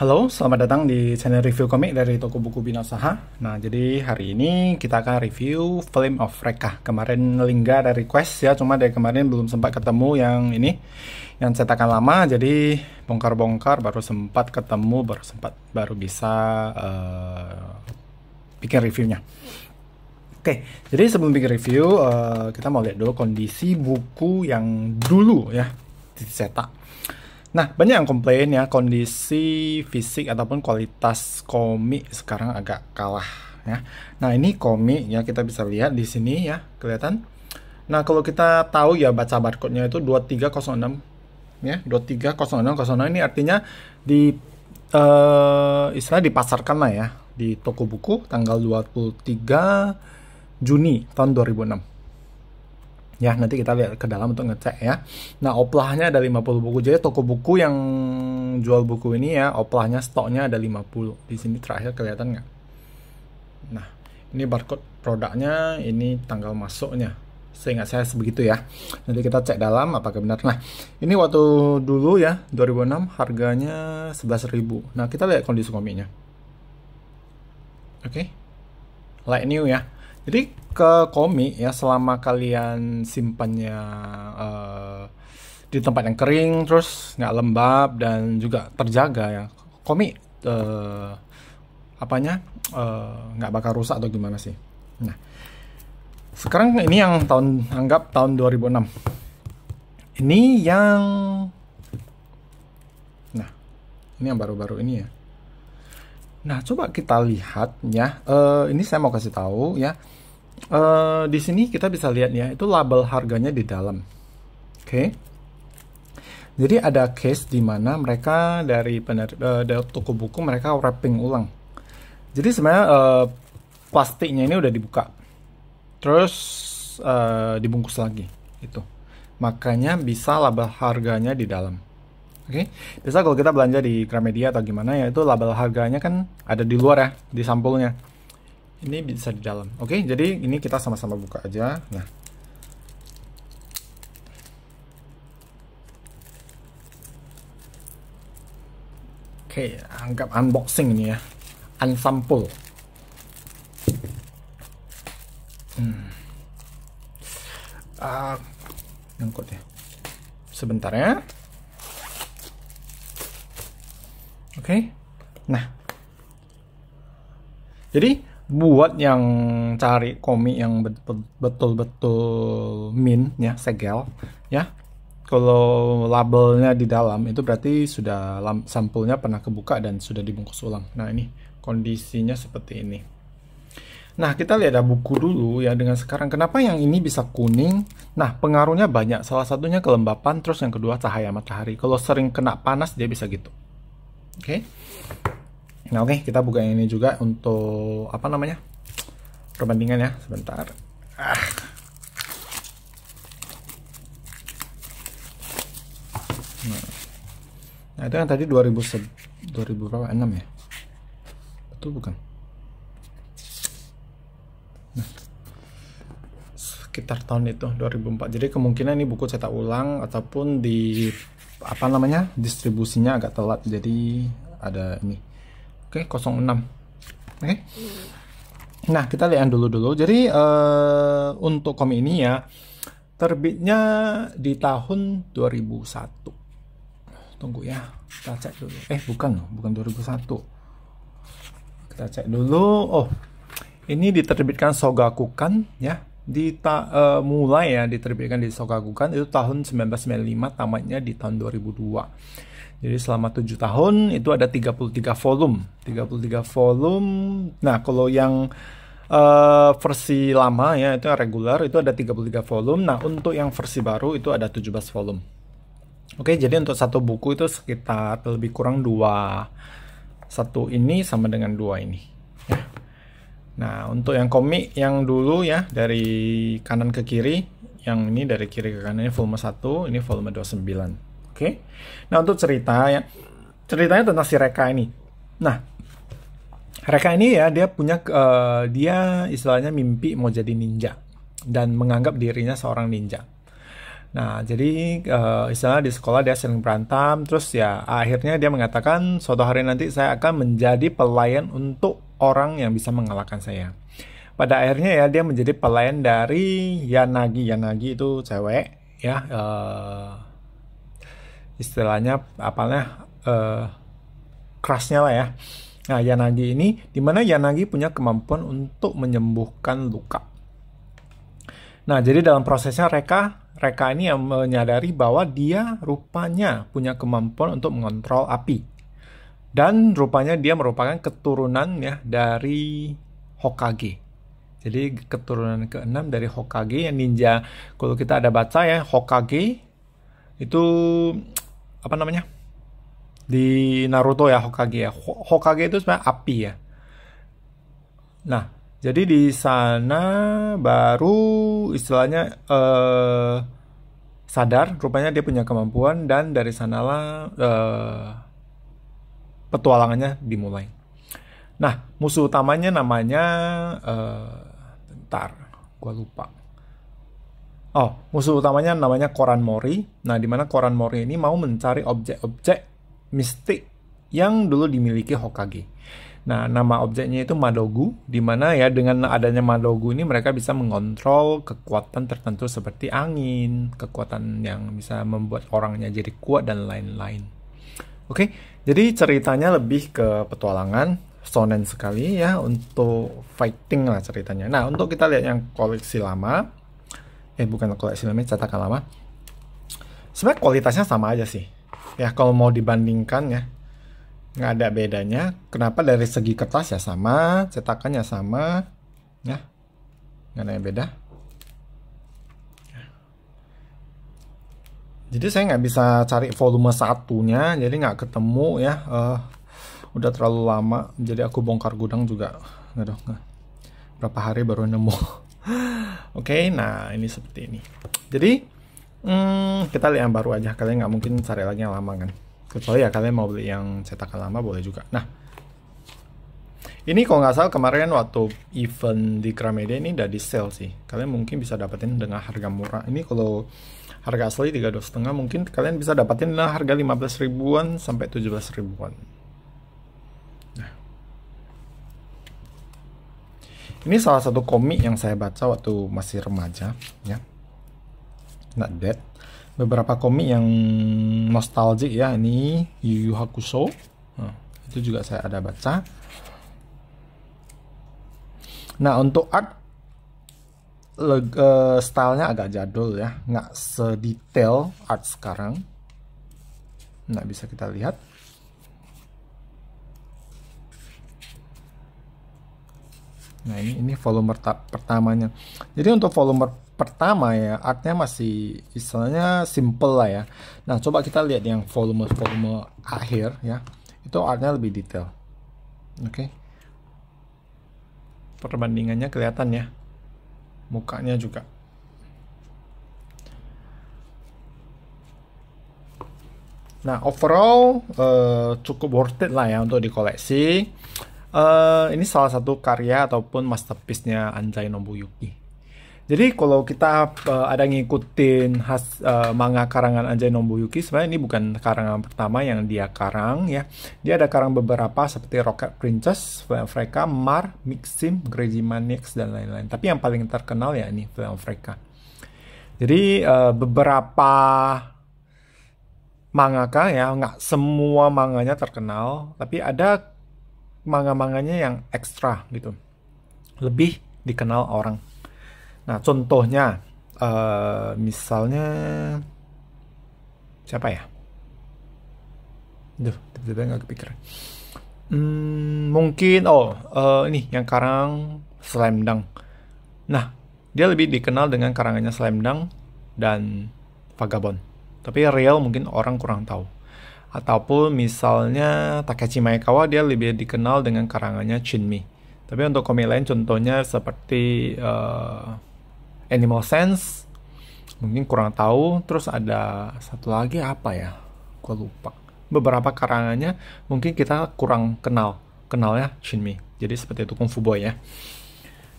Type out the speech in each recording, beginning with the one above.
Halo, selamat datang di channel review komik dari toko buku Binasaha. Nah, jadi hari ini kita akan review Flame of Reka. Kemarin Lingga ada request ya, cuma dari kemarin belum sempat ketemu yang ini, yang cetakan lama. Jadi bongkar-bongkar, baru sempat ketemu, baru sempat, baru bisa uh, bikin reviewnya. Oke, jadi sebelum bikin review, uh, kita mau lihat dulu kondisi buku yang dulu ya dicetak. Nah, banyak yang komplain ya kondisi fisik ataupun kualitas komik sekarang agak kalah ya. Nah, ini komik ya kita bisa lihat di sini ya, kelihatan. Nah, kalau kita tahu ya baca barcode-nya itu 2306 ya, 230606 ini artinya di uh, eh, istilah dipasarkan lah ya di toko buku tanggal 23 Juni tahun 2006 ya nanti kita lihat ke dalam untuk ngecek ya nah oplahnya ada 50 buku jadi toko buku yang jual buku ini ya oplahnya stoknya ada 50 di sini terakhir kelihatan nggak nah ini barcode produknya ini tanggal masuknya seingat saya sebegitu ya nanti kita cek dalam apakah benar nah ini waktu dulu ya 2006 harganya 11.000 nah kita lihat kondisi komiknya oke okay. light new ya jadi ke komik ya selama kalian simpannya uh, di tempat yang kering terus nggak lembab dan juga terjaga ya komik uh, eh, apanya eh, nggak uh, bakal rusak atau gimana sih. Nah sekarang ini yang tahun anggap tahun 2006 ini yang nah ini yang baru-baru ini ya Nah, coba kita lihat ya. Uh, eh, ini saya mau kasih tahu ya. Uh, di sini kita bisa lihat ya, itu label harganya di dalam. Oke. Okay. Jadi ada case di mana mereka dari pener, uh, dari toko buku mereka wrapping ulang. Jadi sebenarnya uh, plastiknya ini udah dibuka. Terus uh, dibungkus lagi itu. Makanya bisa label harganya di dalam. Oke, okay? biasa kalau kita belanja di Gramedia atau gimana ya itu label harganya kan ada di luar ya di sampulnya. Ini bisa di dalam. Oke, okay? jadi ini kita sama-sama buka aja. Nah, Oke, okay, anggap unboxing ini ya. unsample. Hmm. Uh, ya. Sebentar ya. okay? nah jadi buat yang cari komik yang betul-betul min ya segel ya kalau labelnya di dalam itu berarti sudah sampulnya pernah kebuka dan sudah dibungkus ulang nah ini kondisinya seperti ini nah kita lihat ada buku dulu ya dengan sekarang kenapa yang ini bisa kuning nah pengaruhnya banyak salah satunya kelembapan terus yang kedua cahaya matahari kalau sering kena panas dia bisa gitu oke okay. nah oke okay, kita buka yang ini juga untuk apa namanya perbandingan ya sebentar ah. nah. nah itu yang tadi 2000 2000 berapa 6 ya Itu bukan nah sekitar tahun itu 2004 jadi kemungkinan ini buku cetak ulang ataupun di apa namanya distribusinya agak telat jadi ada ini oke okay, 06 oke okay. nah kita lihat dulu dulu jadi uh, untuk komik ini ya terbitnya di tahun 2001 tunggu ya kita cek dulu eh bukan bukan 2001 kita cek dulu oh ini diterbitkan Sogakukan ya ta, uh, mulai ya diterbitkan di Sokagukan itu tahun 1995 tamatnya di tahun 2002. Jadi selama 7 tahun itu ada 33 volume, 33 volume. Nah, kalau yang uh, versi lama ya itu yang reguler itu ada 33 volume. Nah, untuk yang versi baru itu ada 17 volume. Oke, jadi untuk satu buku itu sekitar lebih kurang dua satu ini sama dengan dua ini. Nah, untuk yang komik yang dulu ya dari kanan ke kiri, yang ini dari kiri ke kanan ini volume 1, ini volume 29. Oke. Okay? Nah, untuk cerita ya ceritanya tentang si Reka ini. Nah, Reka ini ya dia punya uh, dia istilahnya mimpi mau jadi ninja dan menganggap dirinya seorang ninja. Nah, jadi uh, istilahnya di sekolah dia sering berantem, terus ya akhirnya dia mengatakan suatu hari nanti saya akan menjadi pelayan untuk orang yang bisa mengalahkan saya. Pada akhirnya ya dia menjadi pelayan dari Yanagi. Yanagi itu cewek, ya uh, istilahnya apalnya uh, kerasnya lah ya. Nah, Yanagi ini dimana Yanagi punya kemampuan untuk menyembuhkan luka. Nah, jadi dalam prosesnya mereka Reka ini yang menyadari bahwa dia rupanya punya kemampuan untuk mengontrol api. Dan rupanya dia merupakan keturunan ya dari Hokage. Jadi keturunan keenam dari Hokage yang ninja. Kalau kita ada baca ya Hokage itu apa namanya? Di Naruto ya Hokage ya. Hokage itu sebenarnya api ya. Nah, jadi di sana baru istilahnya eh, sadar rupanya dia punya kemampuan dan dari sanalah eh, petualangannya dimulai. Nah musuh utamanya namanya eh, bentar, gue lupa. Oh musuh utamanya namanya Koran Mori. Nah di mana Koran Mori ini mau mencari objek-objek mistik yang dulu dimiliki Hokage. Nah, nama objeknya itu Madogu, di mana ya dengan adanya Madogu ini mereka bisa mengontrol kekuatan tertentu seperti angin, kekuatan yang bisa membuat orangnya jadi kuat dan lain-lain. Oke, jadi ceritanya lebih ke petualangan, sonen sekali ya untuk fighting lah ceritanya. Nah, untuk kita lihat yang koleksi lama, eh bukan koleksi lama, catatan lama. Sebenarnya kualitasnya sama aja sih. Ya, kalau mau dibandingkan ya, nggak ada bedanya. Kenapa dari segi kertas ya sama, cetakannya sama, ya nggak ada yang beda. Jadi saya nggak bisa cari volume satunya, jadi nggak ketemu ya. Uh, udah terlalu lama, jadi aku bongkar gudang juga. nggak Aduh, berapa hari baru nemu. Oke, okay, nah ini seperti ini. Jadi hmm, kita lihat yang baru aja, kalian nggak mungkin cari lagi yang lama kan kecuali ya kalian mau beli yang cetakan lama boleh juga nah ini kalau nggak salah kemarin waktu event di Gramedia ini udah di sale sih kalian mungkin bisa dapetin dengan harga murah ini kalau harga asli tiga mungkin kalian bisa dapetin dengan harga 15 ribuan sampai 17 ribuan nah. ini salah satu komik yang saya baca waktu masih remaja ya not dead beberapa komik yang nostalgic ya ini Yu Yu Hakusho nah, itu juga saya ada baca nah untuk art leg, uh, stylenya agak jadul ya nggak sedetail art sekarang nah bisa kita lihat Nah ini, ini volume pertamanya. Jadi untuk volume pertama ya artnya masih istilahnya simple lah ya. Nah coba kita lihat yang volume volume akhir ya itu artnya lebih detail. Oke. Okay. Perbandingannya kelihatan ya. Mukanya juga. Nah overall uh, cukup worth it lah ya untuk dikoleksi uh, ini salah satu karya ataupun masterpiece-nya Anjay Nobuyuki. Jadi kalau kita uh, ada ngikutin khas uh, manga karangan Anjay Nobuyuki, sebenarnya ini bukan karangan pertama yang dia karang ya. Dia ada karang beberapa seperti Rocket Princess, Flame Freka, Mar, Mixim, Crazy Manix, dan lain-lain. Tapi yang paling terkenal ya ini Flame Freka. Jadi uh, beberapa mangaka ya, nggak semua manganya terkenal, tapi ada manga-manganya yang ekstra gitu. Lebih dikenal orang. Nah, contohnya uh, misalnya siapa ya? Duh, tiba-tiba nggak kepikiran. Hmm, mungkin oh uh, ini yang karang Slam Nah, dia lebih dikenal dengan karangannya Slam dan Vagabond. Tapi real mungkin orang kurang tahu ataupun misalnya Takeshi Maekawa dia lebih dikenal dengan karangannya Chinmi. Tapi untuk komik lain contohnya seperti uh, Animal Sense mungkin kurang tahu, terus ada satu lagi apa ya? Gue lupa. Beberapa karangannya mungkin kita kurang kenal. Kenal ya Chinmi. Jadi seperti itu Kung Fu Boy ya.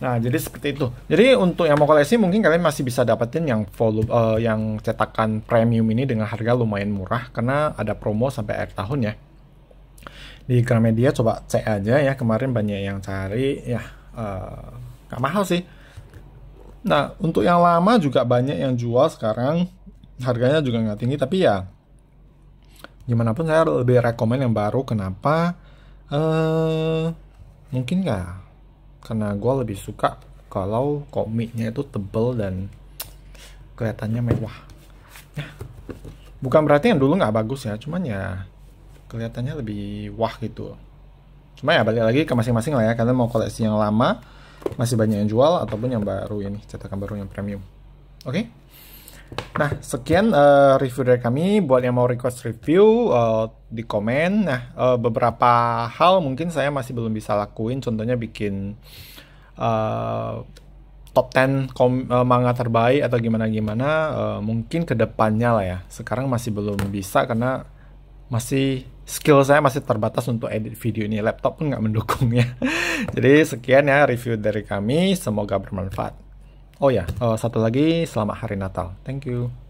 Nah, jadi seperti itu. Jadi untuk yang mau koleksi mungkin kalian masih bisa dapetin yang volume uh, yang cetakan premium ini dengan harga lumayan murah karena ada promo sampai akhir tahun ya. Di Gramedia coba cek aja ya, kemarin banyak yang cari ya uh, eh, gak mahal sih. Nah, untuk yang lama juga banyak yang jual sekarang harganya juga nggak tinggi tapi ya gimana pun saya lebih rekomen yang baru kenapa eh uh, mungkin nggak karena gue lebih suka kalau komiknya itu tebel dan kelihatannya mewah ya. bukan berarti yang dulu nggak bagus ya cuman ya kelihatannya lebih wah gitu cuma ya balik lagi ke masing-masing lah ya karena mau koleksi yang lama masih banyak yang jual ataupun yang baru ini cetakan baru yang premium oke okay? Nah, sekian uh, review dari kami. Buat yang mau request review, uh, di komen. Nah, uh, beberapa hal mungkin saya masih belum bisa lakuin. Contohnya bikin uh, top 10 uh, manga terbaik atau gimana-gimana. Uh, mungkin kedepannya lah ya. Sekarang masih belum bisa karena masih skill saya masih terbatas untuk edit video ini. Laptop pun nggak mendukungnya. Jadi sekian ya review dari kami. Semoga bermanfaat. Oh ya, uh, satu lagi selamat hari Natal. Thank you.